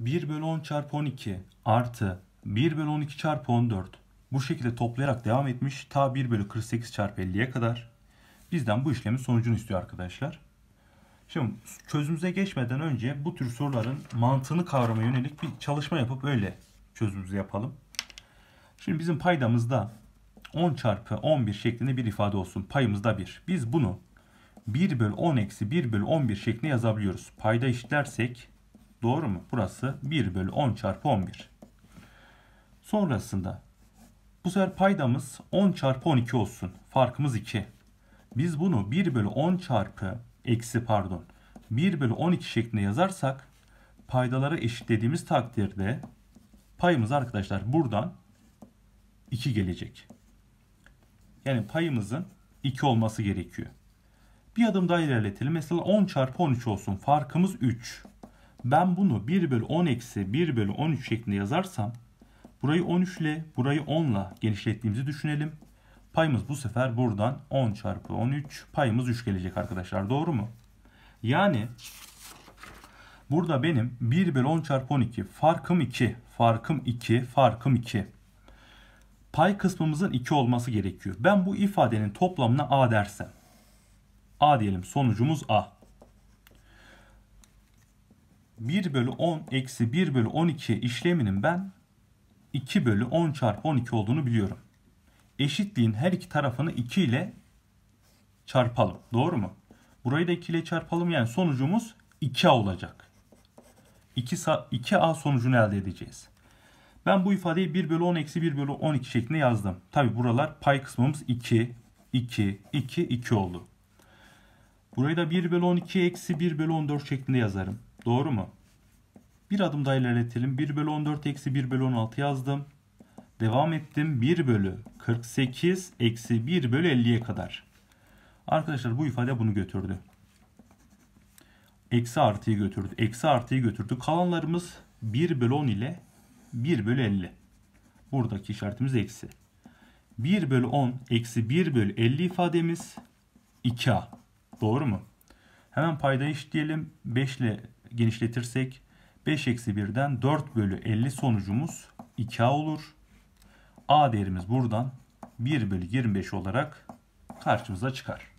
1 bölü 10 çarpı 12 artı 1 bölü 12 çarpı 14 bu şekilde toplayarak devam etmiş ta 1 bölü 48 çarpı 50'ye kadar bizden bu işlemin sonucunu istiyor arkadaşlar. Şimdi çözümüze geçmeden önce bu tür soruların mantığını kavrama yönelik bir çalışma yapıp öyle çözümümüzü yapalım. Şimdi bizim paydamızda 10 çarpı 11 şeklinde bir ifade olsun. Payımızda 1. Biz bunu 1 bölü 10 eksi 1 bölü 11 şeklinde yazabiliyoruz. Payda işlersek Doğru mu? Burası 1 bölü 10 çarpı 11. Sonrasında bu sefer paydamız 10 çarpı 12 olsun. Farkımız 2. Biz bunu 1 bölü 10 çarpı eksi pardon 1 bölü 12 şeklinde yazarsak paydaları eşitlediğimiz takdirde payımız arkadaşlar buradan 2 gelecek. Yani payımızın 2 olması gerekiyor. Bir adım daha ilerletelim. Mesela 10 çarpı 13 olsun. Farkımız 3. Ben bunu 1 bölü 10 eksi 1 bölü 13 şeklinde yazarsam burayı 13 ile burayı 10 ile genişlettiğimizi düşünelim. Payımız bu sefer buradan 10 çarpı 13 payımız 3 gelecek arkadaşlar doğru mu? Yani burada benim 1 bölü 10 çarpı 12 farkım 2 farkım 2 farkım 2 pay kısmımızın 2 olması gerekiyor. Ben bu ifadenin toplamına a dersem a diyelim sonucumuz a. 1 bölü 10 eksi 1 bölü 12 işleminin ben 2 bölü 10 çarpı 12 olduğunu biliyorum. Eşitliğin her iki tarafını 2 ile çarpalım. Doğru mu? Burayı da 2 ile çarpalım. Yani sonucumuz 2A olacak. 2, a sonucunu elde edeceğiz. Ben bu ifadeyi 1 bölü 10 eksi 1 bölü 12 şeklinde yazdım. Tabi buralar pay kısmımız 2, 2, 2, 2 oldu. Burayı da 1 bölü 12 eksi 1 bölü 14 şeklinde yazarım. Doğru mu? Bir adım daha ilerletelim. 1 bölü 14 eksi 1 bölü 16 yazdım. Devam ettim. 1 bölü 48 eksi 1 bölü 50'ye kadar. Arkadaşlar bu ifade bunu götürdü. Eksi artıyı götürdü. Eksi artıyı götürdü. Kalanlarımız 1 bölü 10 ile 1 bölü 50. Buradaki işaretimiz eksi. 1 bölü 10 eksi 1 bölü 50 ifademiz 2a. Doğru mu? Hemen payda eşitleyelim. 5 ile genişletirsek 5 eksi 1'den 4 bölü 50 sonucumuz 2A olur. A değerimiz buradan 1 bölü 25 olarak karşımıza çıkar.